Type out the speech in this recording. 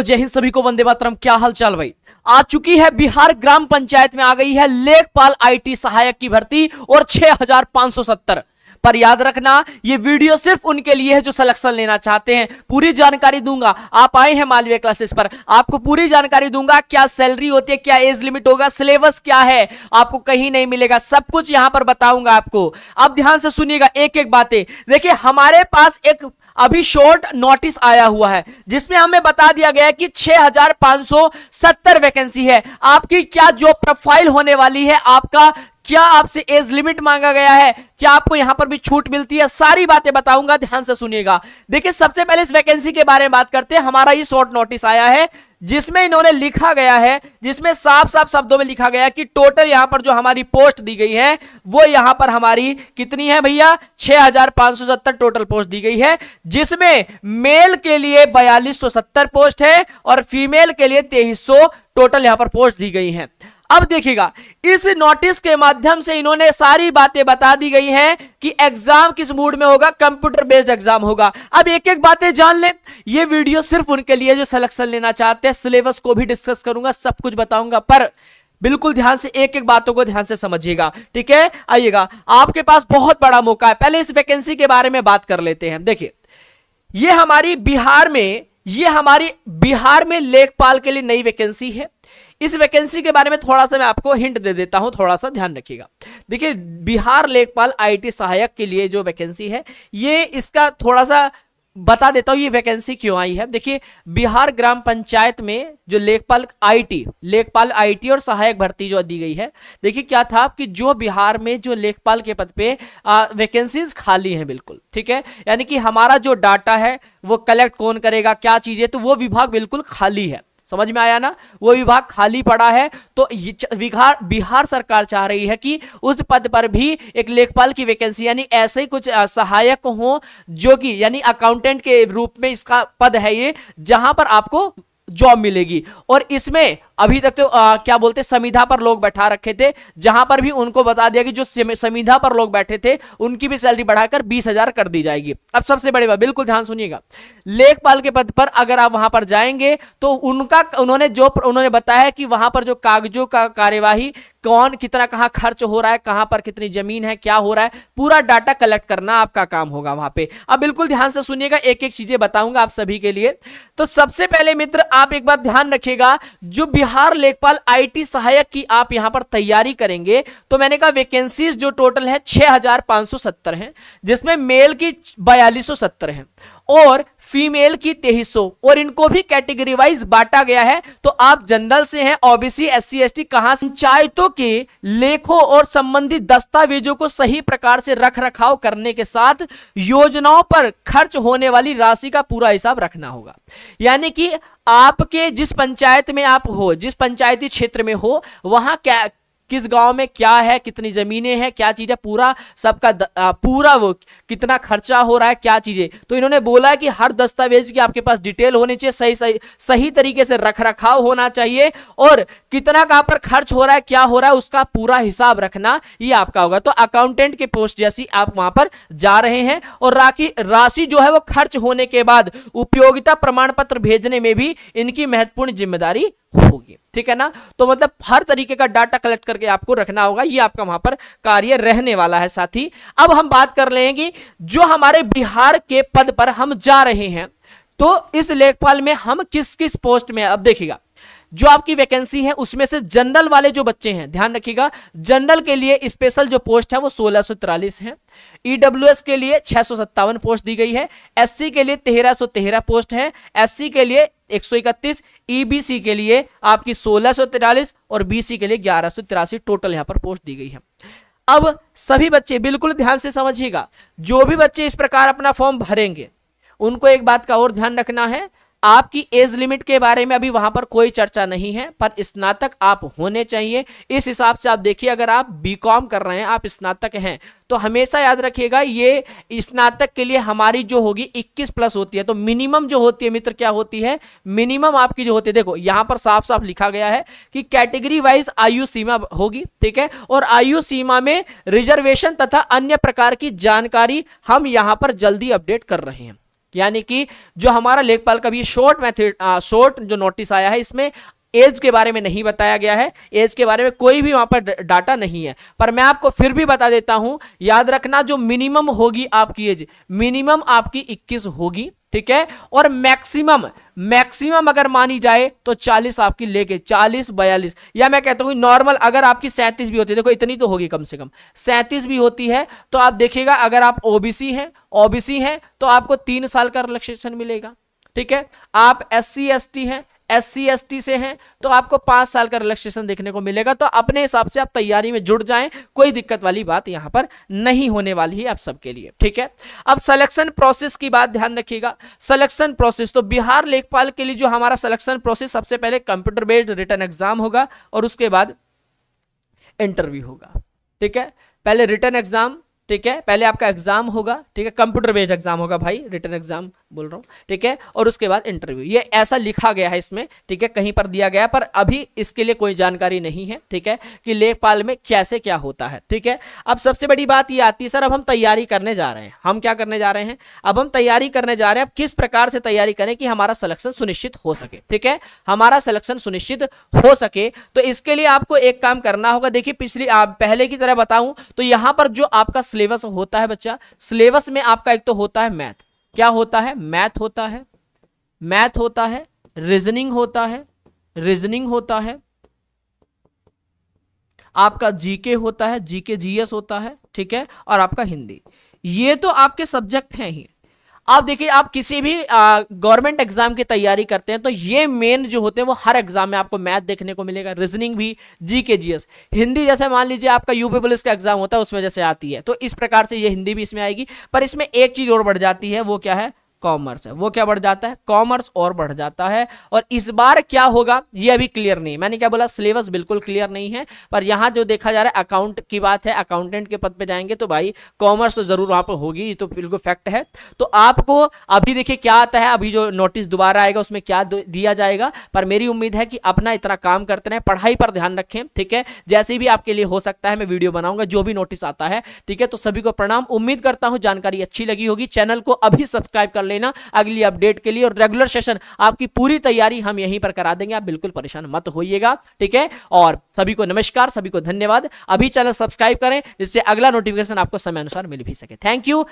तो जय हिंद सभी को वंदे मातरम क्या हाल चाल भाई आ चुकी है बिहार ग्राम पंचायत में आ गई है लेखपाल आईटी सहायक की भर्ती और 6570 पर याद रखना ये वीडियो सिर्फ उनके लिए है जो सिलेक्शन लेना चाहते हैं पूरी जानकारी दूंगा आप आए हैं मालवीय क्लासेस पर आपको पूरी जानकारी दूंगा क्या सैलरी होती है क्या एज लिमिट होगा सिलेबस क्या है आपको कहीं नहीं मिलेगा सब कुछ यहां पर बताऊंगा आपको अब ध्यान से सुनिएगा एक एक बातें देखिए हमारे पास एक अभी शॉर्ट नोटिस आया हुआ है जिसमें हमें बता दिया गया है कि 6570 वैकेंसी है आपकी क्या जो प्रोफाइल होने वाली है आपका क्या आपसे एज लिमिट मांगा गया है क्या आपको यहां पर भी छूट मिलती है सारी बातें बताऊंगा ध्यान से सुनिएगा देखिए सबसे पहले इस वैकेंसी के बारे में बात करते हैं हमारा ये शॉर्ट नोटिस आया है जिसमें इन्होंने लिखा गया है जिसमें साफ साफ शब्दों में लिखा गया कि टोटल यहां पर जो हमारी पोस्ट दी गई है वो यहां पर हमारी कितनी है भैया 6570 टोटल पोस्ट दी गई है जिसमें मेल के लिए 4270 पोस्ट है और फीमेल के लिए 2300 टोटल यहां पर पोस्ट दी गई है अब देखिएगा इस नोटिस के माध्यम से इन्होंने सारी बातें बता दी गई हैं कि एग्जाम किस मूड में होगा कंप्यूटर बेस्ड एग्जाम होगा अब एक एक बातें जान लें ये वीडियो सिर्फ उनके लिए जो सिलेक्शन लेना चाहते हैं सिलेबस को भी डिस्कस करूंगा सब कुछ बताऊंगा पर बिल्कुल ध्यान से एक एक बातों को ध्यान से समझिएगा ठीक है आइएगा आपके पास बहुत बड़ा मौका है पहले इस वैकेंसी के बारे में बात कर लेते हैं देखिए ये हमारी बिहार में ये हमारी बिहार में लेखपाल के लिए नई वैकेंसी है इस वैकेंसी के बारे में थोड़ा सा मैं आपको हिंट दे देता हूं थोड़ा सा ध्यान रखिएगा देखिए बिहार लेखपाल आईटी सहायक के लिए जो वैकेंसी है ये इसका थोड़ा सा बता देता हूँ ये वैकेंसी क्यों आई है देखिए बिहार ग्राम पंचायत में जो लेखपाल आईटी लेखपाल आईटी और सहायक भर्ती जो दी गई है देखिए क्या था कि जो बिहार में जो लेखपाल के पद पे वैकेंसीज खाली हैं बिल्कुल ठीक है यानी कि हमारा जो डाटा है वो कलेक्ट कौन करेगा क्या चीज़ है तो वो विभाग बिल्कुल खाली है समझ में आया ना वो विभाग खाली पड़ा है तो बिहार बिहार सरकार चाह रही है कि उस पद पर भी एक लेखपाल की वैकेंसी यानी ऐसे ही कुछ सहायक हो जो कि यानी अकाउंटेंट के रूप में इसका पद है ये जहां पर आपको जॉब मिलेगी और इसमें अभी तक तो आ, क्या बोलते समिधा पर लोग बैठा रखे थे जहां पर भी उनको बता दिया कि जो संविधा पर लोग बैठे थे उनकी भी सैलरी बढ़ाकर बीस हजार कर दी जाएगी अब सबसे बड़ी बात बिल्कुल ध्यान सुनिएगा लेखपाल के पद पर अगर आप वहां पर जाएंगे तो उनका उन्होंने जो उन्होंने बताया कि वहां पर जो कागजों का कार्यवाही कौन कितना कहाँ खर्च हो रहा है कहाँ पर कितनी जमीन है क्या हो रहा है पूरा डाटा कलेक्ट करना आपका काम होगा वहां पे अब बिल्कुल ध्यान से सुनिएगा एक एक चीजें बताऊंगा आप सभी के लिए तो सबसे पहले मित्र आप एक बार ध्यान रखिएगा जो बिहार बिहार लेखपाल आईटी सहायक की आप यहां पर तैयारी करेंगे तो मैंने कहा वैकेंसीज जो टोटल है 6570 हैं जिसमें मेल की बयालीस है और फीमेल की तेईस और इनको भी कैटेगरी वाइज बांटा गया है तो आप जनरल से हैं OBC S C S T कहा पंचायतों के लेखों और संबंधित दस्तावेजों को सही प्रकार से रख रखाव करने के साथ योजनाओं पर खर्च होने वाली राशि का पूरा हिसाब रखना होगा यानी कि आपके जिस पंचायत में आप हो जिस पंचायती क्षेत्र में हो वहां किस गांव में क्या है कितनी जमीनें हैं क्या चीज है पूरा सबका पूरा वो कितना खर्चा हो रहा है क्या चीजें तो इन्होंने बोला कि हर दस्तावेज की आपके पास डिटेल होनी चाहिए सही सही सही तरीके से रख रखाव होना चाहिए और कितना कहाँ पर खर्च हो रहा है क्या हो रहा है उसका पूरा हिसाब रखना ये आपका होगा तो अकाउंटेंट के पोस्ट जैसी आप वहां पर जा रहे हैं और राखी राशि जो है वो खर्च होने के बाद उपयोगिता प्रमाण पत्र भेजने में भी इनकी महत्वपूर्ण जिम्मेदारी होगी ठीक है ना तो मतलब हर तरीके का डाटा कलेक्ट करके आपको रखना होगा ये आपका वहां पर कार्य रहने वाला है साथी अब हम बात कर लेंगे जो हमारे बिहार के पद पर हम जा रहे हैं तो इस लेखपाल में हम किस किस पोस्ट में अब देखिएगा जो आपकी वैकेंसी है उसमें से जनरल वाले जो बच्चे हैं ध्यान रखिएगा जनरल के लिए स्पेशल जो पोस्ट है वो सोलह सो तिरालीस है ईडब्ल्यू e के लिए छह सौ सत्तावन पोस्ट दी गई है एस के लिए तेरह सो तेरह पोस्ट है एस के लिए एक सौ इकतीस ईबीसी e के लिए आपकी सोलह सौ तिरालीस और बीसी के लिए ग्यारह सो तिरासी टोटल यहाँ पर पोस्ट दी गई है अब सभी बच्चे बिल्कुल ध्यान से समझिएगा जो भी बच्चे इस प्रकार अपना फॉर्म भरेंगे उनको एक बात का और ध्यान रखना है आपकी एज लिमिट के बारे में अभी वहां पर कोई चर्चा नहीं है पर स्नातक आप होने चाहिए इस हिसाब से आप देखिए अगर आप बीकॉम कर रहे हैं आप स्नातक हैं तो हमेशा याद रखिएगा ये स्नातक के लिए हमारी जो होगी 21 प्लस होती है तो मिनिमम जो होती है मित्र क्या होती है मिनिमम आपकी जो होती है देखो यहां पर साफ साफ लिखा गया है कि कैटेगरी वाइज आयु सीमा होगी ठीक है और आयु सीमा में रिजर्वेशन तथा अन्य प्रकार की जानकारी हम यहां पर जल्दी अपडेट कर रहे हैं यानी कि जो हमारा लेखपाल का भी शॉर्ट मेथड शॉर्ट जो नोटिस आया है इसमें एज के बारे में नहीं बताया गया है एज के बारे में कोई भी वहां पर डाटा नहीं है पर मैं आपको फिर भी बता देता हूं याद रखना जो मिनिमम होगी आपकी एज मिनिमम आपकी 21 होगी ठीक है और मैक्सिमम मैक्सिमम अगर मानी जाए तो 40 आपकी लेके 40 बयालीस या मैं कहता हूँ नॉर्मल अगर आपकी 37 भी होती है देखो इतनी तो होगी कम से कम 37 भी होती है तो आप देखिएगा अगर आप ओबीसी हैं ओबीसी हैं तो आपको तीन साल का रिलेक्सेशन मिलेगा ठीक है आप एस सी एस टी हैं एस सी एस टी से हैं तो आपको पांच साल का रिलैक्सेशन देखने को मिलेगा तो अपने हिसाब से आप तैयारी में जुड़ जाएं कोई दिक्कत वाली बात यहां पर नहीं होने वाली है आप सबके लिए ठीक है अब सलेक्शन प्रोसेस की बात ध्यान रखिएगा सिलेक्शन प्रोसेस तो बिहार लेखपाल के लिए जो हमारा सलेक्शन प्रोसेस सबसे पहले कंप्यूटर बेस्ड रिटर्न एग्जाम होगा और उसके बाद इंटरव्यू होगा ठीक है पहले रिटर्न एग्जाम ठीक है पहले आपका एग्जाम होगा ठीक है कंप्यूटर बेस्ड एग्जाम होगा भाई रिटर्न एग्जाम बोल रहा हूँ ठीक है और उसके बाद इंटरव्यू ये ऐसा लिखा गया है इसमें ठीक है कहीं पर दिया गया पर अभी इसके लिए कोई जानकारी नहीं है ठीक है कि लेखपाल में कैसे क्या होता है ठीक है अब सबसे बड़ी बात ये आती है सर अब हम तैयारी करने जा रहे हैं हम क्या करने जा रहे हैं अब हम तैयारी करने जा रहे हैं अब किस प्रकार से तैयारी करें कि हमारा सलेक्शन सुनिश्चित हो सके ठीक है हमारा सलेक्शन सुनिश्चित हो सके तो इसके लिए आपको एक काम करना होगा देखिए पिछली पहले की तरह बताऊं तो यहां पर जो आपका सिलेबस होता है बच्चा सिलेबस में आपका एक तो होता है मैथ क्या होता है मैथ होता है मैथ होता है रीजनिंग होता है रीजनिंग होता है आपका जीके होता है जीके जीएस होता है ठीक है और आपका हिंदी ये तो आपके सब्जेक्ट हैं ही आप देखिए आप किसी भी गवर्नमेंट एग्जाम की तैयारी करते हैं तो ये मेन जो होते हैं वो हर एग्जाम में आपको मैथ देखने को मिलेगा रीजनिंग भी जी के जी एस हिंदी जैसे मान लीजिए आपका यूपी पुलिस का एग्जाम होता है उसमें जैसे आती है तो इस प्रकार से ये हिंदी भी इसमें आएगी पर इसमें एक चीज और बढ़ जाती है वो क्या है कॉमर्स है वो क्या बढ़ जाता है कॉमर्स और बढ़ जाता है और इस बार क्या होगा ये अभी क्लियर नहीं मैंने क्या बोला सिलेबस बिल्कुल क्लियर नहीं है पर यहाँ जो देखा जा रहा है अकाउंट की बात है अकाउंटेंट के पद पे जाएंगे तो भाई कॉमर्स तो जरूर वहां पर होगी ये तो बिल्कुल फैक्ट है तो आपको अभी देखिए क्या आता है अभी जो नोटिस दोबारा आएगा उसमें क्या दिया जाएगा पर मेरी उम्मीद है कि अपना इतना काम करते रहें पढ़ाई पर ध्यान रखें ठीक है जैसे भी आपके लिए हो सकता है मैं वीडियो बनाऊंगा जो भी नोटिस आता है ठीक है तो सभी को प्रणाम उम्मीद करता हूं जानकारी अच्छी लगी होगी चैनल को अभी सब्सक्राइब कर लेना अगली अपडेट के लिए और रेगुलर सेशन आपकी पूरी तैयारी हम यहीं पर करा देंगे आप बिल्कुल परेशान मत होइएगा ठीक है और सभी को नमस्कार सभी को धन्यवाद अभी चैनल सब्सक्राइब करें जिससे अगला नोटिफिकेशन आपको समय अनुसार मिल भी सके थैंक यू